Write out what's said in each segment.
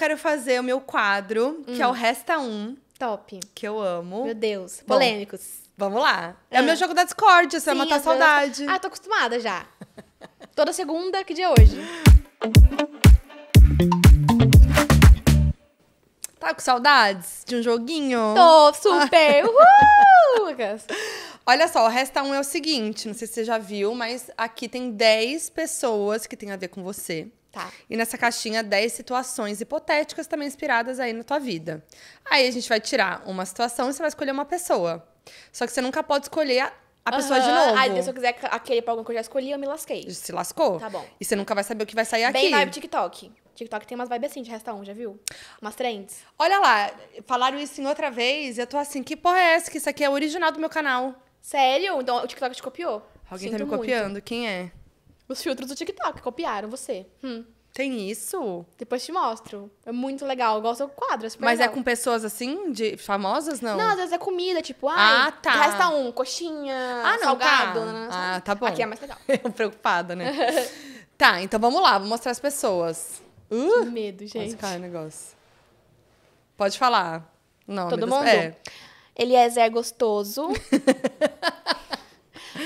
quero fazer o meu quadro, hum. que é o hum. Resta 1. Top. Que eu amo. Meu Deus. Polêmicos. Bom, vamos lá. É ah. o meu jogo da Discord, você vai matar a saudade. Ah, tô acostumada já. Toda segunda, que dia é hoje? Tá com saudades de um joguinho? Tô super! Ah. Uhul, Olha só, o Resta 1 é o seguinte, não sei se você já viu, mas aqui tem 10 pessoas que tem a ver com você. Tá. E nessa caixinha, 10 situações hipotéticas também inspiradas aí na tua vida. Aí a gente vai tirar uma situação e você vai escolher uma pessoa. Só que você nunca pode escolher a, a uhum. pessoa de novo. Ah, se eu quiser aquele pra alguma que eu já escolhi, eu me lasquei. Se lascou. Tá bom. E você nunca vai saber o que vai sair Bem aqui. Bem vibe TikTok. TikTok tem umas vibes assim de resta um, já viu? Umas trends. Olha lá, falaram isso em outra vez e eu tô assim, que porra é essa? Que isso aqui é original do meu canal. Sério? Então o TikTok te copiou. Alguém tá Sinto tá me muito. copiando, quem é? os filtros do TikTok, copiaram você. Hum. Tem isso? Depois te mostro. É muito legal. Eu gosto do quadro. É Mas é legal. é com pessoas assim, de famosas, não? Não, às vezes é comida, tipo, ah, tá. resta um, coxinha, ah, não, tá. salgado. Tá. ah, tá bom. Aqui é mais legal. preocupada, né? tá, então vamos lá, vou mostrar as pessoas. Uh, que medo, gente. Quase o negócio. Pode falar. Não, Todo mundo? Das... É. é gostoso.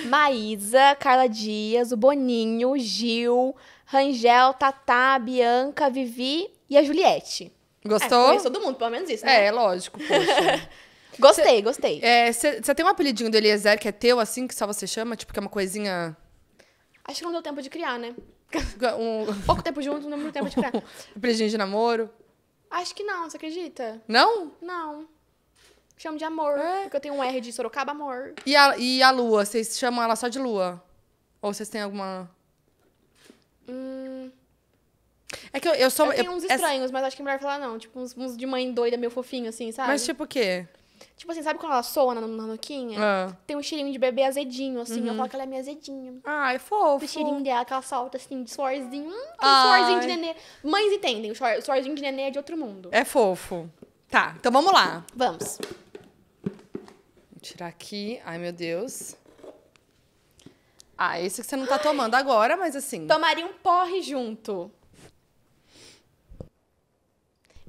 Maísa, Carla Dias, o Boninho, Gil, Rangel, Tatá, Bianca, Vivi e a Juliette. Gostou? É, todo mundo, pelo menos isso, né? É, lógico, poxa. gostei, cê, gostei. Você é, tem um apelidinho do Eliezer que é teu, assim, que só você chama? Tipo, que é uma coisinha... Acho que não deu tempo de criar, né? Um... Pouco tempo junto, não deu tempo de criar. apelidinho de namoro? Acho que não, você acredita? Não? Não. Chamo de amor. É. Porque eu tenho um R de Sorocaba amor. E a, e a lua? Vocês chamam ela só de lua? Ou vocês têm alguma. Hum. É que eu, eu sou. Eu tenho uns estranhos, mas acho que é melhor falar não. Tipo, uns, uns de mãe doida, meio fofinho, assim, sabe? Mas tipo o quê? Tipo assim, sabe quando ela soa na noquinha ah. Tem um cheirinho de bebê azedinho, assim. Uhum. Eu falo que ela é minha azedinha. Ai, ah, é fofo. O cheirinho dela, que ela solta, assim, de suorzinho. Hum, suorzinho de nenê. Mães entendem, o suorzinho de nenê é de outro mundo. É fofo. Tá, então vamos lá. Vamos tirar aqui. Ai, meu Deus. Ah, esse que você não tá tomando agora, mas assim. Tomaria um porre junto.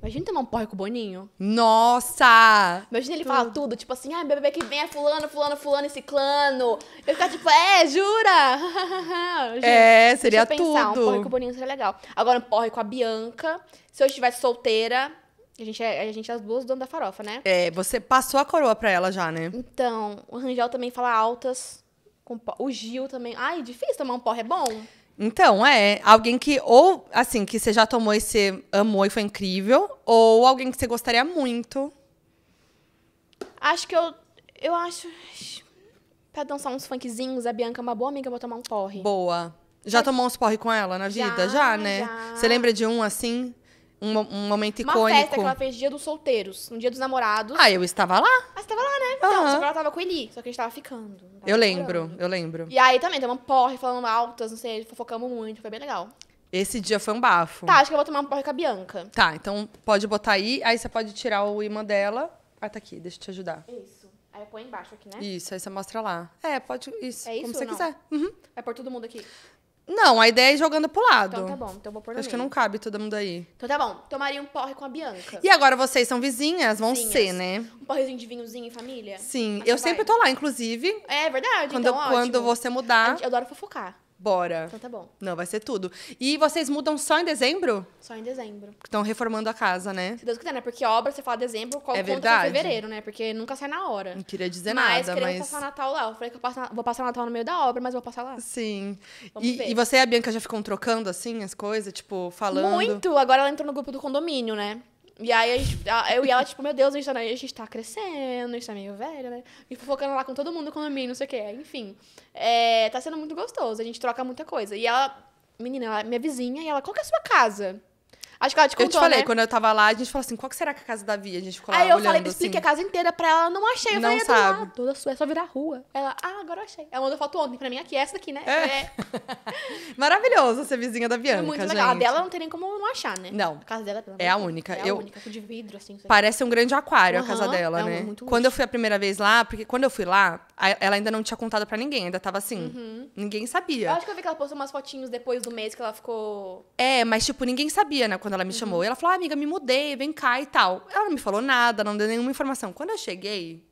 Imagina tomar um porre com o Boninho. Nossa! Imagina ele tudo. falar tudo, tipo assim, ai, ah, bebê que vem é fulano, fulano, fulano esse clano, Eu ficar tipo, é, jura? Gente, é, seria deixa eu pensar, tudo. um porre com o Boninho seria legal. Agora, um porre com a Bianca. Se eu estivesse solteira, a gente é, a gente é as duas donas da farofa, né? É, você passou a coroa pra ela já, né? Então, o Rangel também fala altas. o Gil também. Ai, difícil tomar um porre, é bom? Então, é. Alguém que, ou, assim, que você já tomou e você amou e foi incrível, ou alguém que você gostaria muito. Acho que eu. Eu acho. Pra dançar uns funkzinhos, a Bianca é uma boa amiga pra tomar um porre. Boa. Já Mas... tomou uns porre com ela na vida? Já, já né? Já. Você lembra de um assim? Um, um momento icônico. Uma festa que ela fez dia dos solteiros, um dia dos namorados. Ah, eu estava lá? Ah, você estava lá, né? Então, uhum. só que ela tava com ele, só que a gente tava ficando. Tava eu lembro, namorando. eu lembro. E aí também, tomamos porre, falando altas, não sei, fofocamos muito, foi bem legal. Esse dia foi um bafo. Tá, acho que eu vou tomar um porre com a Bianca. Tá, então pode botar aí, aí você pode tirar o imã dela. Ah, tá aqui, deixa eu te ajudar. Isso. Aí põe embaixo aqui, né? Isso, aí você mostra lá. É, pode. Isso, é isso como você não? quiser. Uhum. Vai pôr todo mundo aqui. Não, a ideia é ir jogando pro lado. Então tá bom, então vou por dentro. Acho que não cabe todo mundo aí. Então tá bom, tomaria um porre com a Bianca. E agora vocês são vizinhas, vão Vizinhas. ser, né? Um porrezinho de vinhozinho em família? Sim, Acho eu sempre vai. tô lá, inclusive. É verdade, Quando, então ótimo. quando você mudar. Eu adoro fofocar. Bora. Então tá bom. Não, vai ser tudo. E vocês mudam só em dezembro? Só em dezembro. Estão reformando a casa, né? Se Deus quiser, né? Porque obra, você fala dezembro, qual é verdade. fevereiro, né? Porque nunca sai na hora. Não queria dizer mas, nada, mas... passar Natal lá. Eu falei que eu passo, vou passar Natal no meio da obra, mas vou passar lá. Sim. E, e, você e a Bianca já ficam trocando, assim, as coisas? Tipo, falando... Muito! Agora ela entrou no grupo do condomínio, né? E aí a gente, eu e ela, tipo, meu Deus, a gente, tá, a gente tá crescendo, a gente tá meio velha, né? E fofocando lá com todo mundo, com a minha, não sei o quê. Enfim, é, tá sendo muito gostoso, a gente troca muita coisa. E ela, menina, ela é minha vizinha, e ela, qual que é a sua casa? Acho que ela te contou, Eu te falei, né? quando eu tava lá, a gente falou assim, qual que será que é a casa da Via? A gente ficou lá Aí eu olhando, falei, assim. expliquei a casa inteira pra ela, não achei. Eu não falei, é sabe. toda sua, é só virar rua. Ela, ah, agora eu achei. Ela mandou foto ontem pra mim, aqui, essa daqui, né? É. é. Maravilhoso ser vizinha da Bianca, É muito legal. A dela não tem nem como não achar, né? Não. A casa dela é a única. É a única, de vidro, assim. Parece um grande aquário uhum. a casa dela, é né? Muito quando eu fui a primeira vez lá, porque quando eu fui lá, ela ainda não tinha contado pra ninguém, ainda tava assim, uhum. ninguém sabia. Eu acho que eu vi que ela postou umas fotinhos depois do mês que ela ficou... É, mas tipo, ninguém sabia, né? quando ela me uhum. chamou, ela falou: ah, amiga, me mudei, vem cá e tal. Ela não me falou nada, não deu nenhuma informação. Quando eu cheguei,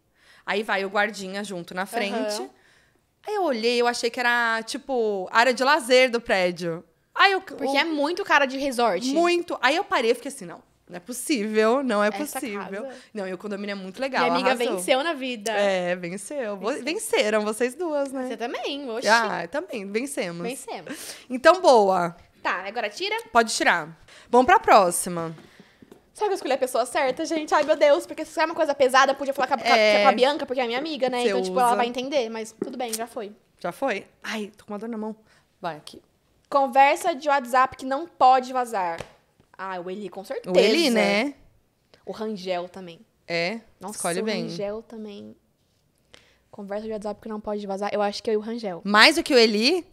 aí vai o guardinha junto na frente. Uhum. Aí eu olhei, eu achei que era, tipo, área de lazer do prédio. Aí eu, Porque é muito cara de resort. Muito. Aí eu parei e fiquei assim, não. Não é possível, não é Essa possível. Casa. Não, e o condomínio é muito legal. Minha amiga arrasou. venceu na vida. É, venceu. venceu. Venceram vocês duas, né? Você também, oxi. Ah, também, vencemos. Vencemos. Então, boa. Tá, agora tira? Pode tirar. Vamos pra próxima. Será que eu escolhi a pessoa certa, gente? Ai, meu Deus, porque se é uma coisa pesada, eu podia falar com a, é... com a Bianca, porque é minha amiga, né? Você então, tipo, ela vai entender, mas tudo bem, já foi. Já foi? Ai, tô com uma dor na mão. Vai aqui. Conversa de WhatsApp que não pode vazar. Ah, o Eli, com certeza. O Eli, né? O Rangel também. É? Nossa, escolhe o bem. O Rangel também. Conversa de WhatsApp que não pode vazar. Eu acho que eu é e o Rangel. Mais do que o Eli?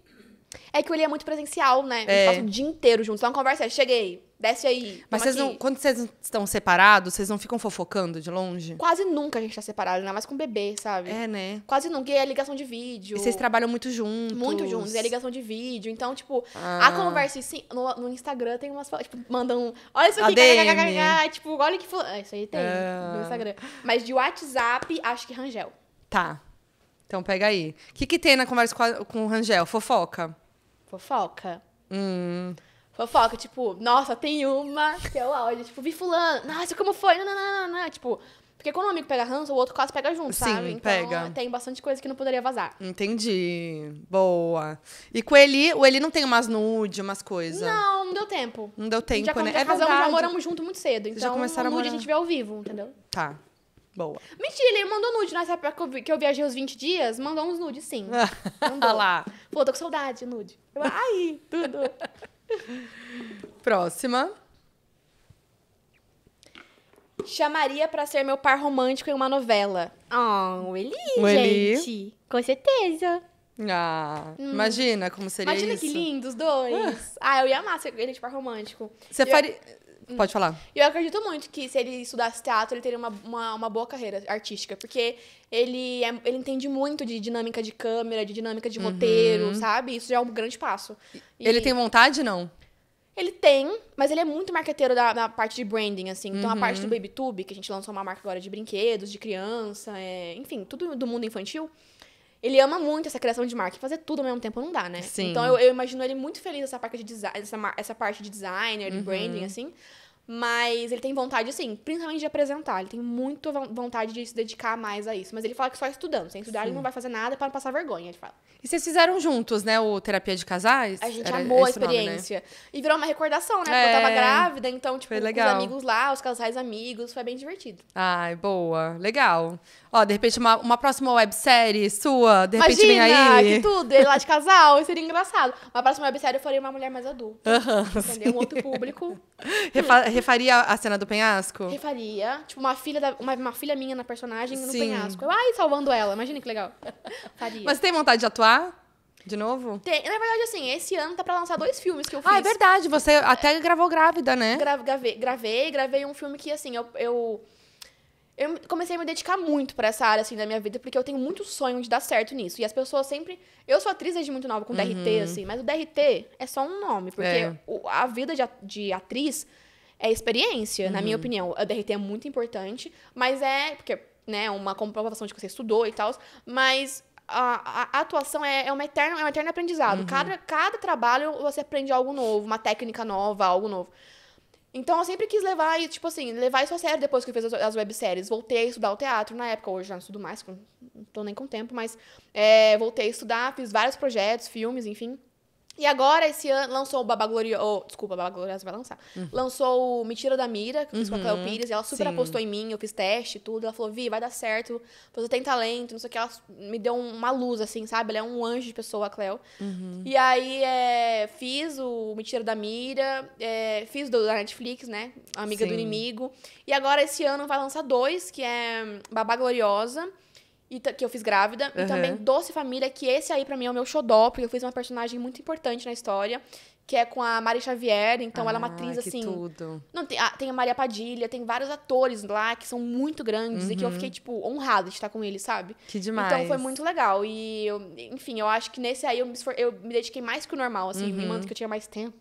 É que o Eli é muito presencial, né? É. Eles o dia inteiro juntos. Então, conversa é, cheguei, desce aí. Mas vocês não, quando vocês estão separados, vocês não ficam fofocando de longe? Quase nunca a gente tá separado, ainda mais com o bebê, sabe? É, né? Quase nunca. E é ligação de vídeo. E vocês trabalham muito juntos. Muito juntos. E é ligação de vídeo. Então, tipo, ah. a conversa, sim, no, no, Instagram tem umas Tipo, mandam. Olha isso aqui, kkkkk. Tipo, olha que. Ful... É, isso aí tem ah. no Instagram. Mas de WhatsApp, acho que Rangel. Tá. Então pega aí. O que, que tem na conversa com, a, com o Rangel? Fofoca. Fofoca. Hum. Fofoca, tipo, nossa, tem uma que é o áudio. Tipo, vi fulano. Nossa, como foi? Não, não, não, não, não. Tipo, porque quando um amigo pega ranço, o outro quase pega junto, Sim, sabe? Então pega. É, tem bastante coisa que não poderia vazar. Entendi. Boa. E com o Eli, o Eli não tem umas nude, umas coisas. Não, não deu tempo. Não deu tempo, né? É já, né? Já é casamos, verdade. já moramos junto muito cedo. Então, já começaram nude a, morar... a gente vê ao vivo, entendeu? Tá. Boa. Mentira, ele mandou nude nessa né? época que eu, vi, que eu viajei os 20 dias, mandou uns nudes, sim. Mandou lá. Pô, tô com saudade, nude. Eu, ai, tudo. Próxima. Chamaria para ser meu par romântico em uma novela. Oh, o Eli, o gente. Eli. Com certeza. Ah, hum. imagina como seria imagina isso. Imagina que lindo os dois. Ah. ah, eu ia amar ser ele de tipo, par romântico. Você faria... Hum. Pode falar. Eu acredito muito que se ele estudasse teatro, ele teria uma, uma, uma boa carreira artística. Porque ele, é, ele entende muito de dinâmica de câmera, de dinâmica de uhum. roteiro, uhum. sabe? Isso já é um grande passo. E... Ele tem vontade, não? Ele tem, mas ele é muito marqueteiro da, da parte de branding, assim. Então, uhum. a parte do BabyTube, que a gente lançou uma marca agora de brinquedos, de criança, é... enfim, tudo do mundo infantil. Ele ama muito essa criação de marca. Fazer tudo ao mesmo tempo não dá, né? Sim. Então, eu, eu imagino ele muito feliz nessa parte de, design, essa, essa parte de designer, de uhum. branding, assim. Mas ele tem vontade, sim, principalmente de apresentar. Ele tem muita vontade de se dedicar mais a isso. Mas ele fala que só é estudando. Sem estudar, sim. ele não vai fazer nada para não passar vergonha, ele fala. E vocês fizeram juntos, né? O Terapia de Casais? A gente Era amou a experiência. Nome, né? E virou uma recordação, né? Porque eu é. tava grávida, então, tipo, os amigos lá, os casais amigos, foi bem divertido. Ai, boa. Legal. Ó, de repente, uma, uma próxima websérie sua, de repente Imagina, vem aí. que tudo, ele lá de casal, seria engraçado. Uma próxima websérie eu faria uma mulher mais adulta. Uh -huh, entendeu? Sim. Um outro público. Refa refaria a cena do penhasco? Refaria. Tipo, uma filha, da, uma, uma filha minha na personagem no Sim. penhasco. Eu, ai, salvando ela. Imagina que legal. Faria. Mas tem vontade de atuar? De novo? Tem. Na verdade, assim, esse ano tá pra lançar dois filmes que eu fiz. Ah, é verdade. Você até gravou grávida, né? Gra gravei, gravei, gravei um filme que, assim, eu, eu eu comecei a me dedicar muito para essa área, assim, da minha vida, porque eu tenho muito sonho de dar certo nisso. E as pessoas sempre. Eu sou atriz desde muito nova com uhum. DRT, assim, mas o DRT é só um nome, porque é. a vida de atriz é experiência, uhum. na minha uhum. opinião. A DRT é muito importante, mas é. Porque, né, uma comprovação de que você estudou e tal, mas. A, a, atuação é, é, uma eterna, é um eterno aprendizado. Uhum. Cada, cada trabalho você aprende algo novo, uma técnica nova, algo novo. Então eu sempre quis levar, tipo assim, levar isso a sério depois que eu fiz as, as webséries. Voltei a estudar o teatro na época, hoje já não estudo mais, não tô nem com tempo, mas é, voltei a estudar, fiz vários projetos, filmes, enfim. E agora, esse ano, lançou o Babaglorioso. Oh, desculpa, Babaglorioso vai lançar. Uhum. Lançou o Mentira da Mira, que eu fiz uhum. com a Cleo uhum. Pires. Ela super Sim. apostou em mim, eu fiz teste e tudo. Ela falou, Vi, vai dar certo. Você tem talento, não sei o que. Ela me deu uma luz, assim, sabe? Ela é um anjo de pessoa, a Cleo. Uhum. E aí, é, fiz o Mentira da Mira. É, fiz do, da Netflix, né? Amiga Sim. do Inimigo. E agora, esse ano, vai lançar dois, que é Babagloriosa. Gloriosa e que eu fiz grávida. Uhum. E também Doce Família, que esse aí para mim é o meu xodó, porque eu fiz uma personagem muito importante na história, que é com a Mari Xavier. Então ah, ela é uma ah, atriz assim. Tudo. Não, tem, a, ah, tem a Maria Padilha, tem vários atores lá que são muito grandes uhum. e que eu uhum. fiquei, tipo, honrada de estar com eles, sabe? Que então, demais. Então foi muito legal. E, eu, enfim, eu acho que nesse aí eu me, eu me dediquei mais que o normal, assim, uhum. me mando que eu tinha mais tempo.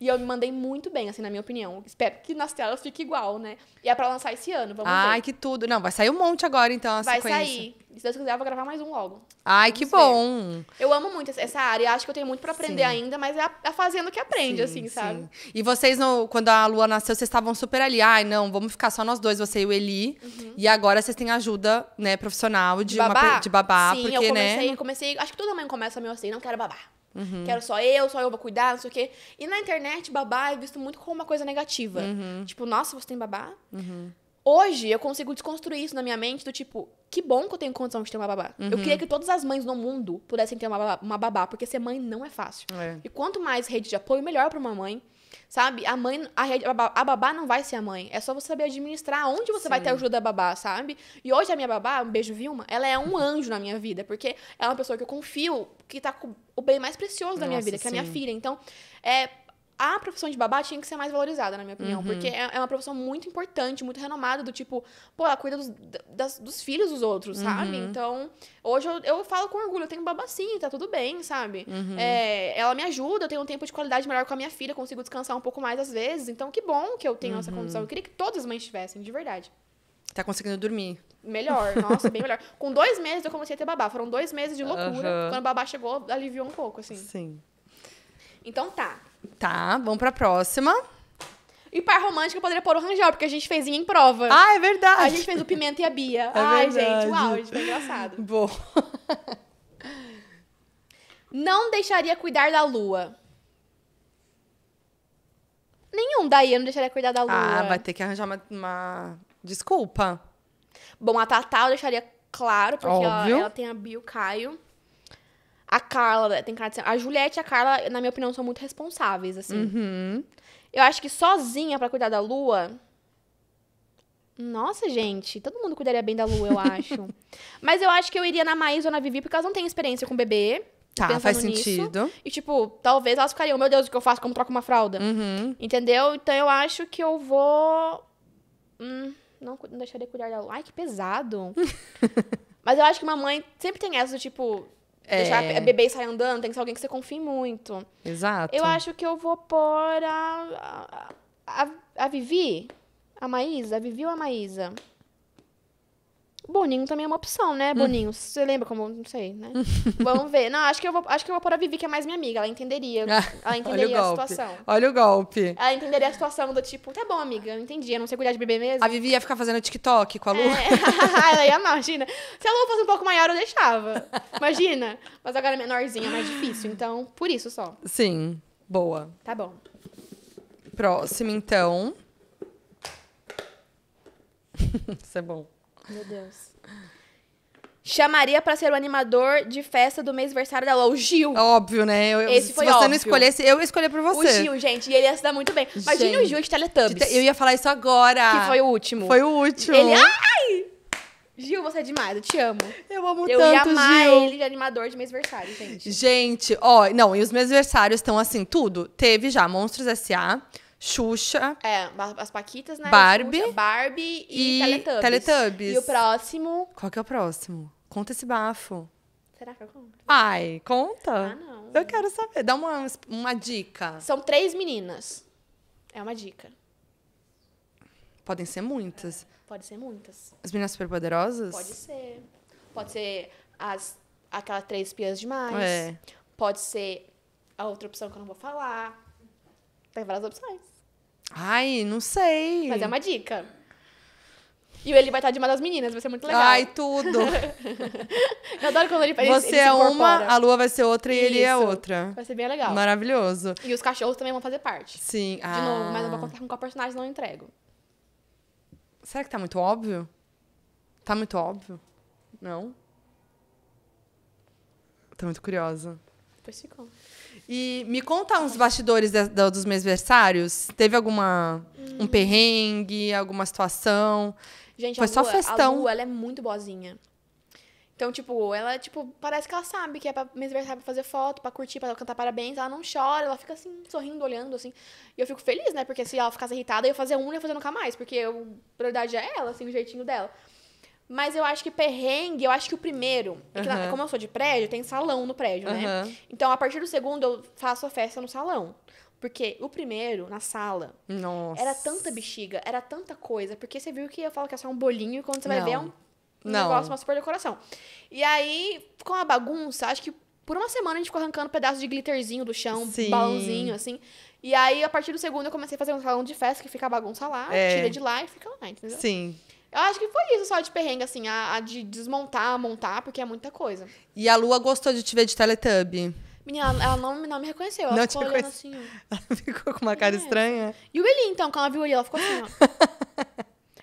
E eu me mandei muito bem, assim, na minha opinião. Espero que nas telas fique igual, né? E é pra lançar esse ano, vamos Ai, ver. Ai, que tudo. Não, vai sair um monte agora, então, a assim, Vai sequência. sair. Se Deus quiser, eu vou gravar mais um logo. Ai, vamos que ver. bom. Eu amo muito essa área. Acho que eu tenho muito pra aprender sim. ainda, mas é a, é fazenda que aprende, sim, assim, sabe? Sim. E vocês, no, quando a Lua nasceu, vocês estavam super ali. Ai, não, vamos ficar só nós dois, você e o Eli. Uhum. E agora vocês têm ajuda, né, profissional de, de babá. Uma, de babá sim, porque, eu né? comecei, né? eu comecei... Acho que toda mãe começa meio assim, não quero babar. Uhum. Quero só eu, só eu vou cuidar, não sei o quê. E na internet, babá é visto muito como uma coisa negativa. Uhum. Tipo, nossa, você tem babá? Uhum. Hoje eu consigo desconstruir isso na minha mente do tipo, que bom que eu tenho condição de ter uma babá. Uhum. Eu queria que todas as mães no mundo pudessem ter uma babá, uma babá porque ser mãe não é fácil. É. E quanto mais rede de apoio, melhor para uma mãe sabe? A mãe, a, a babá não vai ser a mãe. É só você saber administrar onde você Sim. vai ter ajuda da babá, sabe? E hoje a minha babá, um beijo Vilma, ela é um anjo na minha vida, porque ela é uma pessoa que eu confio, que tá com o bem mais precioso da Nossa, minha vida, que sim. é a minha filha. Então, é a profissão de babá tinha que ser mais valorizada, na minha opinião. Uhum. Porque é, é uma profissão muito importante, muito renomada, do tipo, pô, ela cuida dos, das, dos filhos dos outros, uhum. sabe? Então, hoje eu, eu falo com orgulho, eu tenho babá sim, tá tudo bem, sabe? Uhum. É, ela me ajuda, eu tenho um tempo de qualidade melhor com a minha filha, consigo descansar um pouco mais às vezes. Então, que bom que eu tenho essa uhum. condição. Eu queria que todas as mães tivessem, de verdade. Tá conseguindo dormir. Melhor, nossa, bem melhor. Com dois meses eu comecei a ter babá. Foram dois meses de loucura. Quando o babá chegou, aliviou um pouco, assim. Sim. Então tá. Tá, vamos pra próxima. E par romântico eu poderia pôr o Rangel, porque a gente fez em prova. Ah, é verdade. A gente fez o Pimenta e a Bia. É Ai, verdade. gente, uau, gente, foi engraçado. Bom. não deixaria cuidar da lua. Nenhum daí eu não deixaria cuidar da lua. Ah, vai ter que arranjar uma, uma... desculpa. Bom, a Tatá eu deixaria claro, porque ela, ela, tem a Bia e o Caio. A Carla tem cara de ser... A Juliette e a Carla, na minha opinião, são muito responsáveis, assim. Uhum. Eu acho que sozinha para cuidar da Lua... Nossa, gente, todo mundo cuidaria bem da Lua, eu acho. Mas eu acho que eu iria na Maís ou na Vivi, porque elas não têm experiência com bebê. Tá, faz nisso. sentido. E, tipo, talvez elas ficariam, meu Deus, o que eu faço? Como troco uma fralda? Uhum. Entendeu? Então eu acho que eu vou. Hum, não, não deixaria cuidar da Lua. Ai, que pesado. Mas eu acho que mamãe sempre tem essa do tipo é. Deixar é a bebê sair andando, tem que ser alguém que você confie muito. Exato. Eu acho que eu vou pôr a. A, a, a Vivi? A Maísa? A Vivi ou a Maísa? Boninho também é uma opção, né, hum. Boninho? Hum. Você lembra como? Não sei, né? Vamos ver. Não, acho que eu vou, acho que eu vou pôr a Vivi, que é mais minha amiga. Ela entenderia. Ah, ela entenderia a situação. Olha o golpe. Ela entenderia a situação do tipo, tá bom, amiga, eu entendi. Eu não sei cuidar de bebê mesmo. A Vivi ia ficar fazendo TikTok com a Lu. É. ela ia amar, imagina. Se a Lu fosse um pouco maior, eu deixava. Imagina. Mas agora é menorzinha, é mais difícil. Então, por isso só. Sim. Boa. Tá bom. Próximo, então. isso é bom. Meu Deus. Chamaria para ser o animador de festa do mês aniversário dela, o Gil. Óbvio, né? Eu, Esse se foi você óbvio. não escolhesse, eu ia escolher por você. O Gil, gente, e ele ia se dar muito bem. Imagina gente. o Gil de Teletubbies. Eu ia falar isso agora. Que foi o último. Foi o último. Ele, ai! Gil, você é demais, eu te amo. Eu amo eu tanto, Gil. Eu ia amar Gil. ele de animador de mês aniversário, gente. Gente, ó, não, e os meus aniversários estão assim, tudo. Teve já Monstros S.A., Xuxa. É, as Paquitas, né? Barbie. Xuxa, Barbie e, e Teletubbies. Teletubbies. E o próximo. Qual que é o próximo? Conta esse bafo. Será que eu conto? Ai, conta. Ah, não. Eu quero saber. Dá uma, uma dica. São três meninas. É uma dica. Podem ser muitas. É, pode ser muitas. As meninas superpoderosas? Pode ser. Pode ser as aquelas três pias demais. É. Pode ser a outra opção que eu não vou falar. Tem várias opções. Ai, não sei. Mas é uma dica. E ele vai estar de uma das meninas, vai ser muito legal. Ai, tudo. Eu adoro quando ele faz Você ele é uma, a lua vai ser outra e Isso. ele é outra. Vai ser bem legal. Maravilhoso. E os cachorros também vão fazer parte. Sim. De ah. novo, mas não vou ah. contar com qual personagem não entrego. Será que tá muito óbvio? Tá muito óbvio? Não? Tô muito curiosa. E me conta uns bastidores de, de, dos meus versários. Teve alguma. Hum. um perrengue, alguma situação? Gente, Foi a só festão. A Lu, ela é muito boazinha. Então, tipo, ela, tipo, parece que ela sabe que é pra aniversário pra fazer foto, pra curtir, pra cantar parabéns. Ela não chora, ela fica assim, sorrindo, olhando, assim. E eu fico feliz, né? Porque se ela ficasse irritada, eu ia fazer um e ia fazer nunca mais. Porque eu, a prioridade é ela, assim, o jeitinho dela. Mas eu acho que perrengue, eu acho que o primeiro. É que, uhum. Como eu sou de prédio, tem salão no prédio, uhum. né? Então, a partir do segundo, eu faço a festa no salão. Porque o primeiro, na sala, Nossa. era tanta bexiga, era tanta coisa. Porque você viu que eu falo que é só um bolinho, e quando você Não. vai ver, é um, negócio, uma super decoração. E aí, com a bagunça, acho que por uma semana a gente ficou arrancando um pedaços de glitterzinho do chão, Sim. balãozinho, assim. E aí, a partir do segundo, eu comecei a fazer um salão de festa que fica a bagunça lá, é. tira de lá e fica lá, entendeu? Sim. Eu acho que foi isso só de perrengue, assim, a, a de desmontar, montar, porque é muita coisa. E a Lua gostou de te ver de Teletubby? Menina, ela, ela não, não me reconheceu. Ela não ficou olhando assim, ó. Ela ficou com uma cara é. estranha. E o Eli, então, quando ela viu ele, ela ficou assim, ó.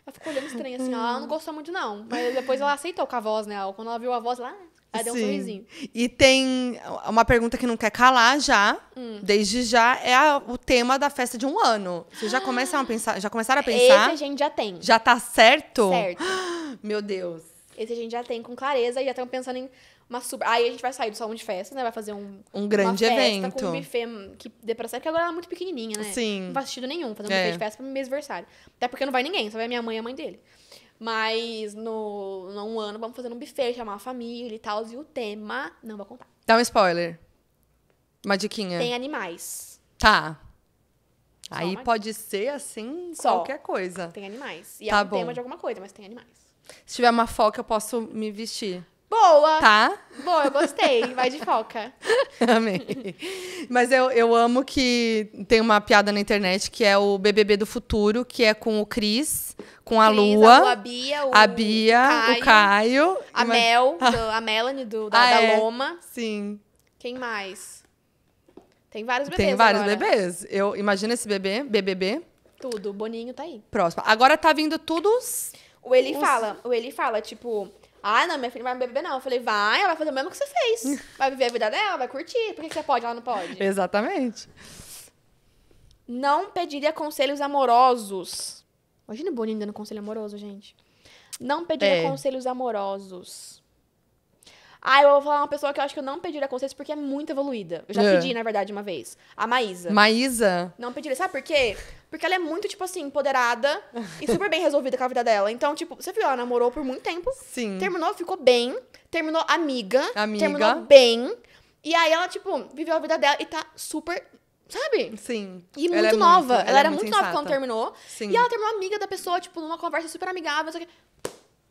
ela ficou olhando estranha, assim, ó. Ela não gostou muito, não. Mas depois ela aceitou com a voz, né? Quando ela viu a voz, lá. Ela... Ah, Aí deu um sorrisinho. E tem uma pergunta que não quer calar já, hum. desde já, é a, o tema da festa de um ano. Vocês já ah. começaram a pensar? Já começaram a pensar? Esse a gente já tem. Já tá certo? Certo. Meu Deus. Esse a gente já tem com clareza e já estão pensando em uma super. Aí a gente vai sair do salão de festa, né? Vai fazer um. Um grande evento. Com um buffet que dê pra sair, porque agora ela é muito pequenininha, né? Sim. Não faz sentido nenhum fazer um é. buffet de festa pro meu aniversário. Até porque não vai ninguém, só vai minha mãe e a mãe dele. Mas no, num ano vamos fazer um buffet, chamar a família e tal. E o tema. Não vou contar. Dá um spoiler. Uma diquinha. Tem animais. Tá. Só Aí pode ser assim Só. qualquer coisa. Tem animais. E tá é um bom. tema de alguma coisa, mas tem animais. Se tiver uma foca, eu posso me vestir. Boa! Tá? Boa, eu gostei. Vai de foca. Amei. Mas eu, eu amo que tem uma piada na internet que é o BBB do futuro, que é com o Cris, com a Cris, Lua. A, Lua, a Bia, o, a Bia, Caio, o Caio. A Mel, ah. a Melanie do, da, ah, da é. Loma. Sim. Quem mais? Tem vários bebês. Tem vários agora. bebês. Eu imagino esse bebê, BBB. Tudo, o Boninho tá aí. Próximo. Agora tá vindo todos. O Eli Os... fala, o Eli fala, tipo, ah, não, minha filha não vai beber, não. Eu falei, vai, ela vai fazer o mesmo que você fez. Vai viver a vida dela, vai curtir. Por que você pode, ela não pode? Exatamente. Não pediria conselhos amorosos. Imagina o Boninho dando conselho amoroso, gente. Não pediria é. conselhos amorosos. Ah, eu vou falar uma pessoa que eu acho que eu não pediria conselhos porque é muito evoluída. Eu já é. pedi, na verdade, uma vez. A Maísa. Maísa? Não pediria. Sabe por quê? Porque ela é muito, tipo assim, empoderada e super bem resolvida com a vida dela. Então, tipo, você viu, ela namorou por muito tempo. Sim. Terminou, ficou bem. Terminou amiga. Amiga. Terminou bem. E aí ela, tipo, viveu a vida dela e tá super Sabe? Sim. E é muito é nova. Muito, ela, ela, era muito, muito nova quando terminou. Sim. E ela terminou amiga da pessoa, tipo, numa conversa super amigável.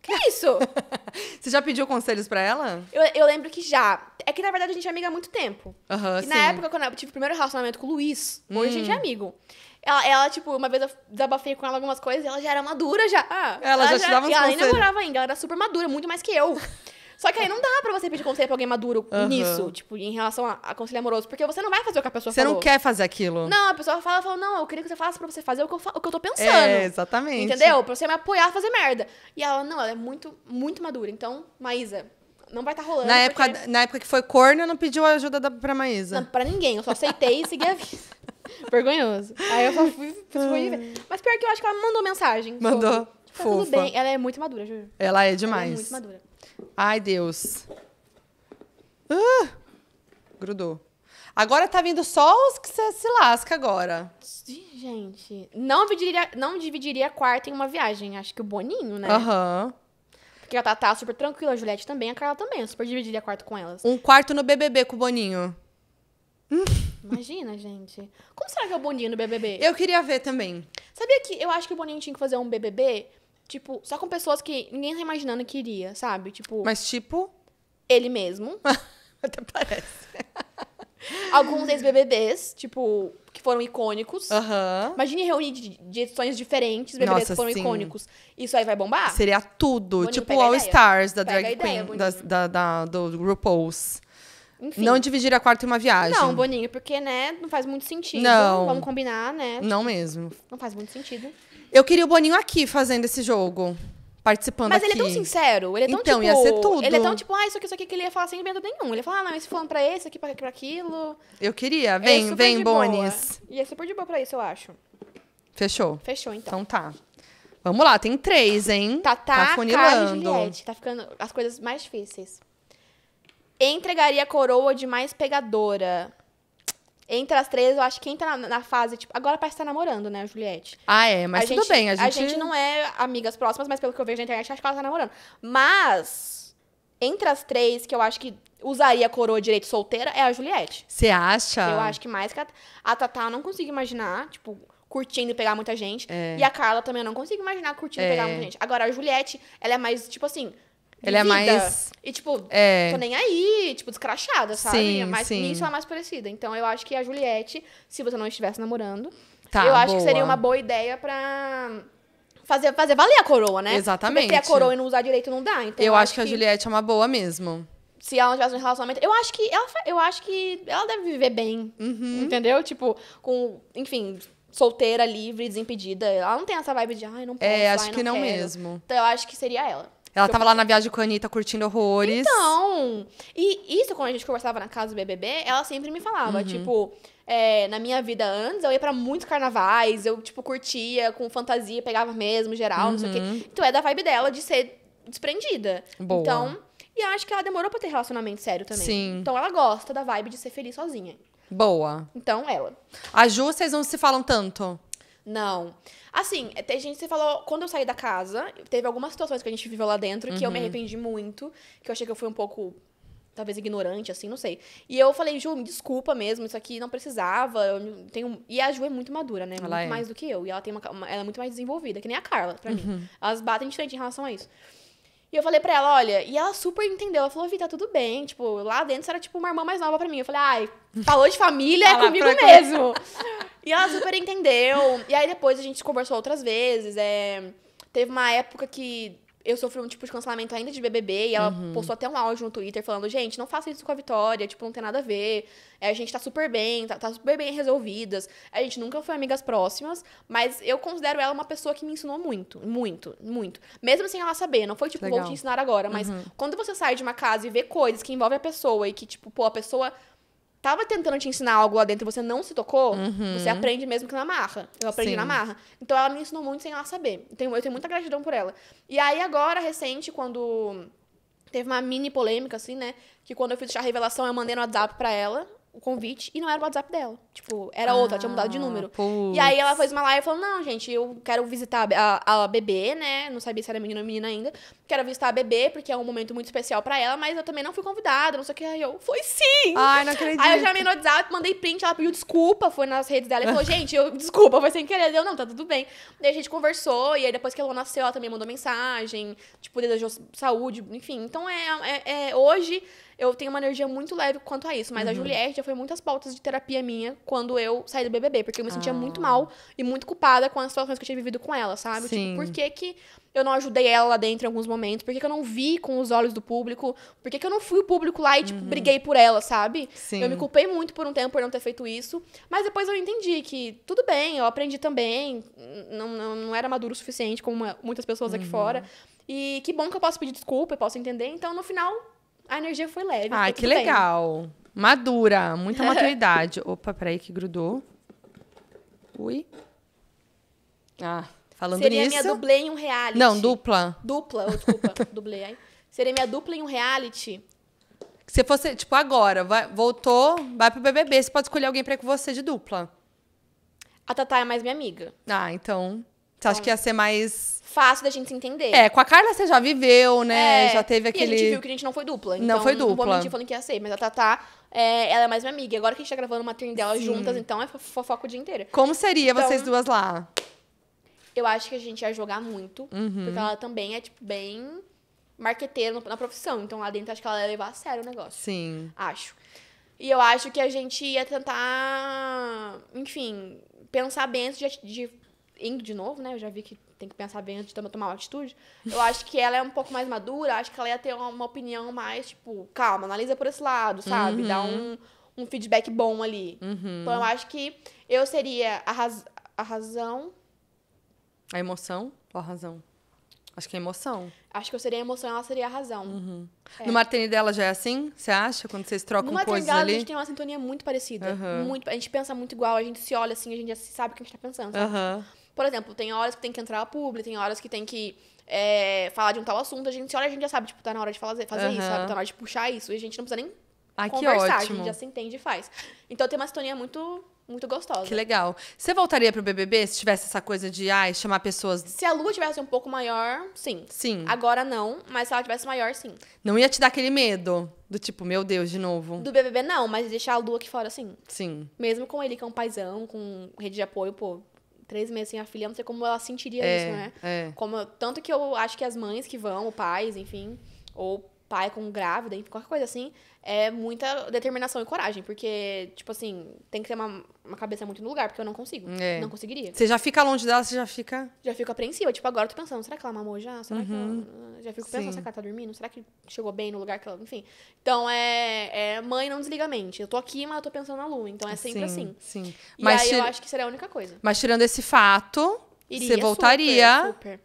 Que é isso? Você já pediu conselhos para ela? Eu, eu, lembro que já. É que, na verdade, a gente é amiga há muito tempo. Uhum, na época, quando eu tive o primeiro relacionamento com o Luiz, hoje a gente é hum. amigo. Ela, ela, tipo, uma vez eu desabafei com ela algumas coisas e ela já era madura já. Ah, ela, ela, já, já te dava uns E ela nem namorava ainda, ela era super madura, muito mais que eu. Só que aí não dá pra você pedir conselho pra alguém maduro uhum. nisso, tipo, em relação a, a, conselho amoroso, porque você não vai fazer o que a pessoa você Você não quer fazer aquilo. Não, a pessoa fala, fala, não, eu queria que você falasse pra você fazer o que eu, o que eu tô pensando. É, exatamente. Entendeu? Pra você me apoiar a fazer merda. E ela, não, ela é muito, muito madura. Então, Maísa, não vai estar tá rolando. Na época, na época que foi corno, eu não pediu ajuda da, pra Maísa. Não, pra ninguém. Eu só aceitei e segui a vida. Vergonhoso. Aí eu só fui, fui Mas pior que eu acho que ela mandou mensagem. Mandou. Sobre tá Fofa. tudo bem. Ela é muito madura, juro. Ela é demais. Ela é muito madura. Ai, Deus. Ah, grudou. Agora tá vindo só os que você se lasca agora. Gente, não dividiria, não dividiria quarto em uma viagem. Acho que o Boninho, né? Aham. Uhum. Porque a Tatá é super tranquila, a Juliette também, a Carla também. Eu super dividiria quarto com elas. Um quarto no BBB com o Boninho. Hum. Imagina, gente. Como será que é o Boninho no BBB? Eu queria ver também. Sabia que eu acho que o Boninho tinha que fazer um BBB Tipo, só com pessoas que ninguém tá imaginando que iria, sabe? Tipo. Mas tipo? Ele mesmo. Até parece. Alguns ex-BBBs, tipo, que foram icônicos. Uhum. Imagine reunir de, de edições diferentes, BBBs Nossa, que foram sim. icônicos. Isso aí vai bombar? Seria tudo. Boninho, tipo All ideia. Stars da pega Drag ideia, Queen, da, da, da, do RuPaul's. Enfim. Não dividir a quarta em uma viagem. Não, Boninho, porque, né, não faz muito sentido. Não. Vamos combinar, né? Não mesmo. Não faz muito sentido. Eu queria o Boninho aqui fazendo esse jogo. Participando Mas aqui. ele é tão sincero, ele é tão então, tipo... Então, ia ser tudo. Ele é tão tipo, ah, isso aqui, isso aqui, que ele ia falar sem medo nenhum. Ele falar, ah, não, esse foi pra esse, aqui pra, pra aquilo. Eu queria, vem, é vem, Bonis. E é super de boa pra isso, eu acho. Fechou? Fechou, então. Então tá. Vamos lá, tem três, hein? Tá, tá, tá funilando. Juliette, tá ficando as coisas mais difíceis. Entregaria a coroa de mais pegadora. Entre as três, eu acho que quem tá na, na fase, tipo, agora parece estar tá namorando, né, a Juliette? Ah, é, mas a tudo gente, bem, a gente... A gente não é amigas próximas, mas pelo que eu vejo na internet, acho que ela tá namorando. Mas, entre as três, que eu acho que usaria a coroa direito solteira, é a Juliette. Você acha? Eu acho que mais que a, a Tatá, eu não consigo imaginar, tipo, curtindo e pegar muita gente. É. E a Carla também eu não consigo imaginar curtindo e é. pegar muita gente. Agora, a Juliette, ela é mais, tipo assim, ele é mais. E, tipo, é... tô nem aí, tipo, descrachada, sabe? Sim, é mas sim. Nisso é mais parecida. Então, eu acho que a Juliette, se você não estivesse namorando, tá, eu boa. acho que seria uma boa ideia pra fazer, fazer valer a coroa, né? Exatamente. Porque ter a coroa e não usar direito não dá. Então eu, eu acho, acho que, que a Juliette é uma boa mesmo. Se ela não tivesse um relacionamento. Eu acho que ela, eu acho que ela deve viver bem. Uhum. Entendeu? Tipo, com. Enfim, solteira, livre, desimpedida. Ela não tem essa vibe de, ai, não posso. É, acho ai, que não, não mesmo. Então eu acho que seria ela. Ela então, tava lá na viagem com a Anitta curtindo horrores. Então, e isso quando a gente conversava na casa do BBB, ela sempre me falava, uhum. tipo, é, na minha vida antes, eu ia para muitos carnavais, eu, tipo, curtia com fantasia, pegava mesmo, geral, uhum. não sei o quê. Uhum. Então é da vibe dela de ser desprendida. Boa. Então, e acho que ela demorou pra ter relacionamento sério também. Sim. Então ela gosta da vibe de ser feliz sozinha. Boa. Então, ela. A Ju, vocês não se falam tanto? Não. Assim, é, tem gente que falou, quando eu saí da casa, teve algumas situações que a gente viveu lá dentro que eu me uhum. arrependi muito, que eu achei que eu fui um pouco talvez ignorante, assim, não sei. E eu falei, Ju, me desculpa mesmo, isso aqui não precisava. Eu tenho... E a Ju é muito madura, né? Ela muito é. mais do que eu. E ela tem uma, uma, Ela é muito mais desenvolvida, que nem a Carla, pra uhum. mim. Elas batem de frente em relação a isso. E eu falei pra ela, olha, e ela super entendeu. Ela falou, Vi, tá tudo bem. Tipo, lá dentro você era tipo uma irmã mais nova pra mim. Eu falei, ai, falou de família, é comigo mesmo. e ela super entendeu. E aí depois a gente conversou outras vezes. É... Teve uma época que eu sofri um tipo de cancelamento ainda de BBB e ela uhum. postou até um áudio no Twitter falando: gente, não faça isso com a Vitória, tipo, não tem nada a ver. É, a gente tá super bem, tá, tá, super bem resolvidas. A gente nunca foi amigas próximas, mas eu considero ela uma pessoa que me ensinou muito, muito, muito. Mesmo sem ela saber, não foi tipo, Legal. vou te ensinar agora, mas uhum. quando você sai de uma casa e vê coisas que envolvem a pessoa e que, tipo, pô, a pessoa tava tentando te ensinar algo lá dentro e você não se tocou, uhum. você aprende mesmo que na marra. Eu aprendi Sim. na marra. Então ela me ensinou muito sem ela saber. Eu tenho, eu tenho muita gratidão por ela. E aí agora, recente, quando teve uma mini polêmica, assim, né? Que quando eu fiz a revelação, eu mandei no WhatsApp pra ela o convite e não era o WhatsApp dela. Tipo, era ah, outra, ela tinha mudado de ah, número. Putz. E aí ela fez uma live e falou: Não, gente, eu quero visitar a, a, bebê, né? Não sabia se era menino ou menina ainda. Quero visitar a bebê, porque é um momento muito especial pra ela, mas eu também não fui convidada, não sei o que. Aí eu, foi sim! Ai, não acredito. Aí eu já me no WhatsApp, mandei print, ela pediu desculpa, foi nas redes dela e falou: Gente, eu, desculpa, foi sem querer. Eu, não, tá tudo bem. Daí a gente conversou, e aí depois que ela nasceu, ela também mandou mensagem, tipo, desejou saúde, enfim. Então é, é, é hoje eu tenho uma energia muito leve quanto a isso. Mas uhum. a Juliette já foi muitas pautas de terapia minha quando eu saí do BBB, porque eu me sentia ah. muito mal e muito culpada com as situações que eu tinha vivido com ela, sabe? Tipo, Sim. Tipo, por que que eu não ajudei ela lá dentro em alguns momentos? Por que, que eu não vi com os olhos do público? Por que, que eu não fui o público lá e, tipo, uhum. briguei por ela, sabe? Sim. Eu me culpei muito por um tempo por não ter feito isso. Mas depois eu entendi que tudo bem, eu aprendi também. Não, não, não era maduro o suficiente, como muitas pessoas uhum. aqui fora. E que bom que eu posso pedir desculpa, eu posso entender. Então, no final, a energia foi leve. Ah, que legal. Bem. Madura, muita maturidade. Opa, peraí que grudou. Ui. Ah, falando Seria nisso... Seria minha dublê em um reality. Não, dupla. Dupla, oh, desculpa, dublê. aí. Seria minha dupla em um reality. Se fosse, tipo, agora, vai, voltou, vai pro BBB, você pode escolher alguém pra ir com você de dupla. A Tatá é mais minha amiga. Ah, então... Você então, acha que ia ser mais. Fácil da gente se entender. É, com a Carla você já viveu, né? É, já teve aquele. E a gente viu que a gente não foi dupla. Então, não foi dupla. Não vou mentir falando que ia ser, mas a Tatá, é, ela é mais minha amiga. Agora que a gente tá gravando uma turnê dela juntas, então é fofoca o dia inteiro. Como seria então, vocês duas lá? Eu acho que a gente ia jogar muito, uhum. porque ela também é, tipo, bem marqueteira na profissão. Então lá dentro acho que ela ia levar a sério o negócio. Sim. Acho. E eu acho que a gente ia tentar, enfim, pensar bem antes de, de Ing de novo, né? Eu já vi que tem que pensar bem antes de tomar uma atitude. Eu acho que ela é um pouco mais madura, acho que ela ia ter uma opinião mais, tipo, calma, analisa por esse lado, sabe? Uhum. Dá um, um feedback bom ali. Uhum. Então eu acho que eu seria a, raz a razão. A emoção ou a razão? Acho que é emoção. Acho que eu seria a emoção ela seria a razão. Uhum. É. No Martini dela já é assim? Você acha? Quando vocês trocam coisas dela, ali? a gente tem uma sintonia muito parecida. Uhum. Muito, a gente pensa muito igual, a gente se olha assim, a gente já sabe o que a gente tá pensando. Uhum. Por exemplo, tem horas que tem que entrar a publi, tem horas que tem que é, falar de um tal assunto. A gente se olha, a gente já sabe, tipo, tá na hora de fazer, fazer uhum. isso, sabe? Tá na hora de puxar isso. E a gente não precisa nem ah, conversar, a gente já se entende e faz. Então tem uma sintonia muito muito gostosa. Que legal. Você voltaria pro BBB se tivesse essa coisa de, ai, chamar pessoas... Se a lua tivesse um pouco maior, sim. Sim. Agora não, mas se ela tivesse maior, sim. Não ia te dar aquele medo do tipo, meu Deus, de novo? Do BBB não, mas deixar a lua aqui fora, sim. Sim. Mesmo com ele, que é um paizão, com rede de apoio, pô, três meses sem a filha, não sei como ela sentiria é, isso, né? É. Como, tanto que eu acho que as mães que vão, ou pais, enfim, ou pai com grávida, enfim, qualquer coisa assim, é muita determinação e coragem, porque, tipo assim, tem que ter uma, uma cabeça muito no lugar, porque eu não consigo. É. Não conseguiria. Você já fica longe dela, você já fica. Já fico apreensiva. Tipo, agora eu tô pensando, será que ela mamou já? Será uhum. que ela. Já fico pensando, Sim. será que ela tá dormindo? Será que chegou bem no lugar que ela. Enfim. Então é. é mãe não desliga a mente. Eu tô aqui, mas eu tô pensando na lua. Então é sempre sim, assim. Sim. E mas aí tira... eu acho que seria a única coisa. Mas tirando esse fato, Iria, você voltaria. Super, super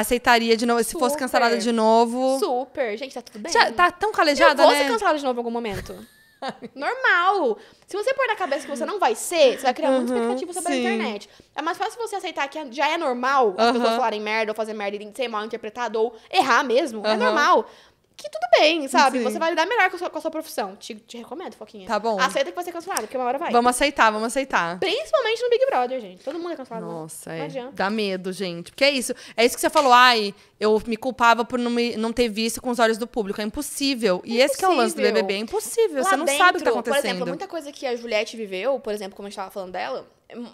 aceitaria de novo. Se Super. fosse cancelada de novo. Super. Gente, tá tudo bem. Já, tá tão calejada, eu vou né? ser cancelada de novo em algum momento. Normal. Se você pôr na cabeça que você não vai ser, você vai criar uhum, muita expectativa sobre sim. a internet. É mais fácil você aceitar que já é normal as pessoas falarem merda, ou fazer merda e ser mal interpretado, ou errar mesmo. Uhum. É normal que tudo bem, sabe? Sim. Você vai lidar melhor com a sua, com a sua profissão. Te, te, recomendo, Foquinha. Tá bom. Aceita que vai ser é cancelado, porque uma hora vai. Vamos aceitar, vamos aceitar. Principalmente no Big Brother, gente. Todo mundo é cancelado. Nossa, não. é. Não adianta. Dá medo, gente. Porque é isso. É isso que você falou. Ai, eu me culpava por não, me, não ter visto com os olhos do público. É impossível. É e impossível. esse é o lance do BBB. É impossível. Lá você não dentro, sabe o que tá acontecendo. Por exemplo, muita coisa que a Juliette viveu, por exemplo, como a gente tava falando dela,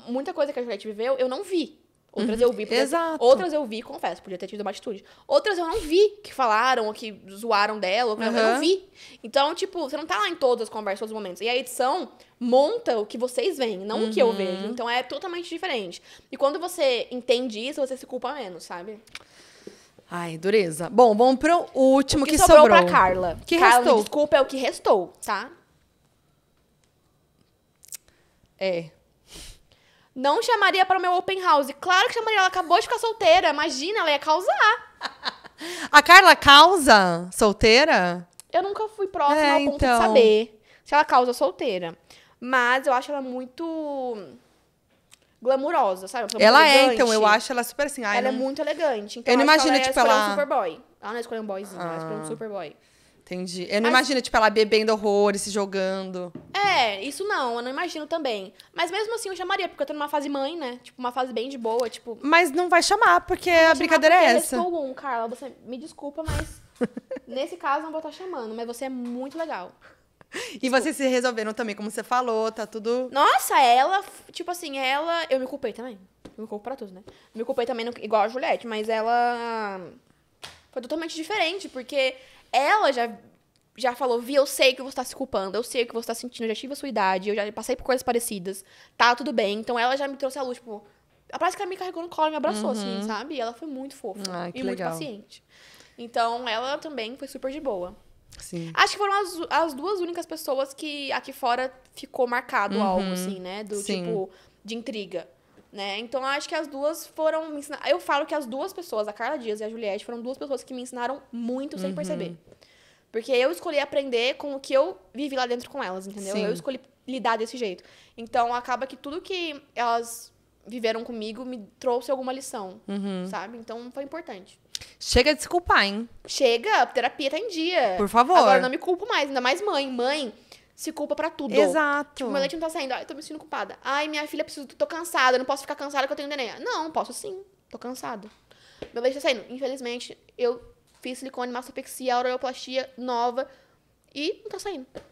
muita coisa que a Juliette viveu, eu não vi. Outras uhum. eu vi. Porque... Outras eu vi, confesso, podia ter tido uma atitude. Outras eu não vi que falaram, ou que zoaram dela, uhum. eu não vi. Então, tipo, você não tá lá em todas as conversas, todos os momentos. E a edição monta o que vocês veem, não uhum. o que eu uhum. vejo. Então é totalmente diferente. E quando você entende isso, você se culpa menos, sabe? Ai, dureza. Bom, vamos pro último o que, que sobrou. sobrou pra Carla. Que Carla, restou? desculpa, é o que restou, tá? É. Não chamaria para o meu open house. Claro que chamaria, ela acabou de ficar solteira. Imagina, ela ia causar. A Carla causa solteira? Eu nunca fui próxima é, ao ponto então... de saber se ela causa solteira. Mas eu acho ela muito glamurosa, sabe? Ela é, então, eu acho ela super assim. Ai, ela é não... é muito elegante. Então, eu não imagino, tipo, ela tipo, ela... um superboy. Ela não escolheu um boyzinho, ah. ela escolheu um superboy. Entendi. Eu não As... imagino, tipo, ela bebendo horrores, se jogando. É, isso não, eu não imagino também. Mas mesmo assim eu chamaria, porque eu tô numa fase mãe, né? Tipo, uma fase bem de boa, tipo. Mas não vai chamar, porque a brincadeira porque é essa. Eu um, Carla. Você me desculpa, mas nesse caso não vou estar tá chamando, mas você é muito legal. E vocês se resolveram também, como você falou, tá tudo. Nossa, ela, tipo assim, ela. Eu me culpei também. Eu me culpo pra tudo, né? Me culpei também, no... igual a Juliette, mas ela. Foi totalmente diferente, porque ela já já falou, Vi, eu sei que você tá se culpando, eu sei que você tá sentindo, eu já tive a sua idade, eu já passei por coisas parecidas, tá tudo bem. Então ela já me trouxe a luz, tipo, parece que ela me carregou no colo e me abraçou, assim, uhum. assim, sabe? E ela foi muito fofa ah, e legal. muito paciente. Então ela também foi super de boa. Sim. Acho que foram as, as duas únicas pessoas que aqui fora ficou marcado uhum. algo, assim, né? Do Sim. tipo, de intriga. Né? Então, acho que as duas foram me ensinar. Eu falo que as duas pessoas, a Carla Dias e a Juliette, foram duas pessoas que me ensinaram muito sem uhum. perceber. Porque eu escolhi aprender com o que eu vivi lá dentro com elas, entendeu? Sim. Eu escolhi lidar desse jeito. Então, acaba que tudo que elas viveram comigo me trouxe alguma lição, uhum. sabe? Então, foi importante. Chega de se culpar, hein? Chega, terapia tá em dia. Por favor. Agora, não me culpo mais, ainda mais mãe. Mãe, se culpa para tudo. Exato. Tipo, meu leite não tá saindo. Ai, tô me sentindo culpada. Ai, minha filha, preciso, tô cansada, não posso ficar cansada que eu tenho neném. Não, posso sim. Tô cansada. Meu leite tá saindo. Infelizmente, eu fiz silicone, mastopexia, aureoplastia nova e não tá saindo.